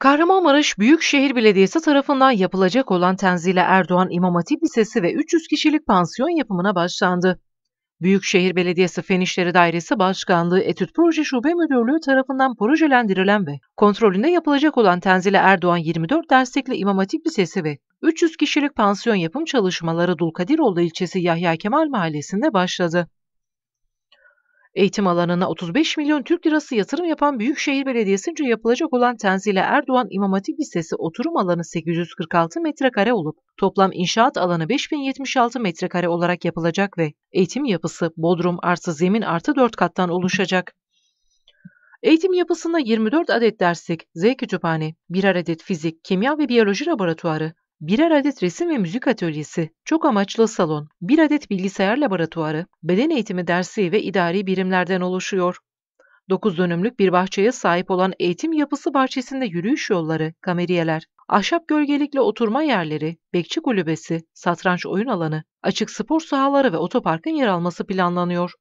Kahramanmaraş Büyükşehir Belediyesi tarafından yapılacak olan Tenzile Erdoğan İmam Hatip Lisesi ve 300 kişilik pansiyon yapımına başlandı. Büyükşehir Belediyesi Fen İşleri Dairesi Başkanlığı Etüt Proje Şube Müdürlüğü tarafından projelendirilen ve kontrolünde yapılacak olan Tenzile Erdoğan 24 derslikli İmam Hatip Lisesi ve 300 kişilik pansiyon yapım çalışmaları Dulkadiroğlu ilçesi Yahya Kemal Mahallesi'nde başladı. Eğitim alanına 35 milyon Türk lirası yatırım yapan Büyükşehir Belediyesi'nce yapılacak olan Tenzile Erdoğan İmam Hatip Lisesi oturum alanı 846 metrekare olup toplam inşaat alanı 5076 metrekare olarak yapılacak ve eğitim yapısı bodrum artı zemin artı 4 kattan oluşacak. Eğitim yapısında 24 adet derslik, Z kütüphane, 1 adet fizik, kimya ve biyoloji laboratuvarı, birer adet resim ve müzik atölyesi, çok amaçlı salon, bir adet bilgisayar laboratuvarı, beden eğitimi dersi ve idari birimlerden oluşuyor. 9 dönümlük bir bahçeye sahip olan eğitim yapısı bahçesinde yürüyüş yolları, kameriyeler, ahşap gölgelikle oturma yerleri, bekçi kulübesi, satranç oyun alanı, açık spor sahaları ve otoparkın yer alması planlanıyor.